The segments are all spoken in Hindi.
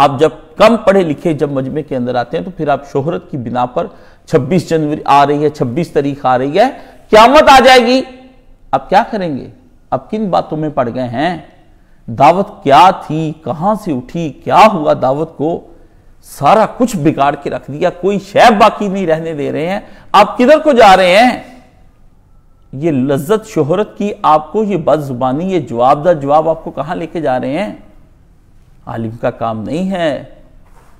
आप जब कम पढ़े लिखे जब मजमे के अंदर आते हैं तो फिर आप शोहरत की बिना पर 26 जनवरी आ रही है 26 तारीख आ रही है क्यामत आ जाएगी आप क्या करेंगे आप किन बातों में पड़ गए हैं दावत क्या थी कहां से उठी क्या हुआ दावत को सारा कुछ बिगाड़ के रख दिया कोई शैब बाकी नहीं रहने दे रहे हैं आप किधर को जा रहे हैं ये लज्जत शोहरत की आपको ये बदजुबानी ये जवाबदार जवाब आपको कहां लेके जा रहे हैं आलिम का काम नहीं है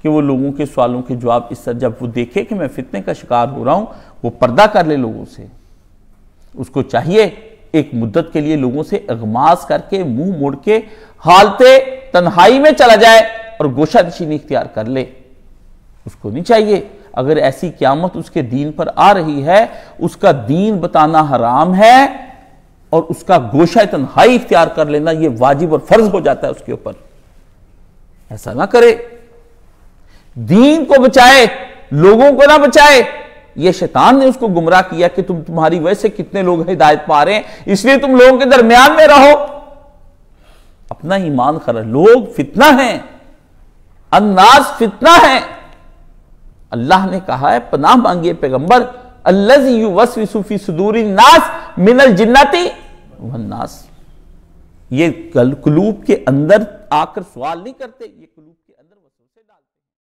कि वो लोगों के सवालों के जवाब इस तरह जब वो देखे कि मैं फितने का शिकार हो रहा हूं वो पर्दा कर ले लोगों से उसको चाहिए एक मुद्दत के लिए लोगों से अगमास करके मुंह मोड़ के हालते तन्हाई में चला जाए और गोशा नशीनी इख्तियार कर ले उसको नहीं चाहिए अगर ऐसी क्यामत उसके दीन पर आ रही है उसका दीन बताना हराम है और उसका गोशा तन्हाई इख्तियार कर लेना यह वाजिब और फर्ज हो जाता है उसके ऊपर ऐसा ना करे दीन को बचाए लोगों को ना बचाए ये शैतान ने उसको गुमराह किया कि तुम तुम्हारी वजह से कितने लोग हिदायत पा रहे हैं इसलिए तुम लोगों के दरमियान में रहो अपना ईमान खरा लोग फितना है अन्नास फितना है अल्लाह ने कहा है पनाह मांगिए पैगंबर अल्लाह वसफी सुदूरी नास मिनल जिन्नाती वन्नास ये क्लूप के अंदर आकर सवाल नहीं करते ये क्लूप के